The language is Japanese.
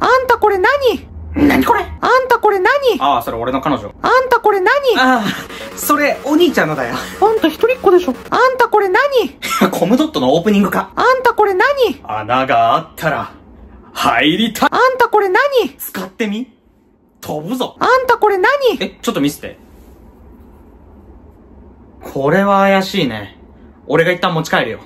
あんたこれ何何これあんたこれ何ああ、それ俺の彼女。あんたこれ何ああ、それお兄ちゃんのだよ。あんた一人っ子でしょ。あんたこれ何コムドットのオープニングか。あんたこれ何穴があったら、入りたい。あんたこれ何使ってみ飛ぶぞ。あんたこれ何え、ちょっと見せて。これは怪しいね。俺が一旦持ち帰るよ。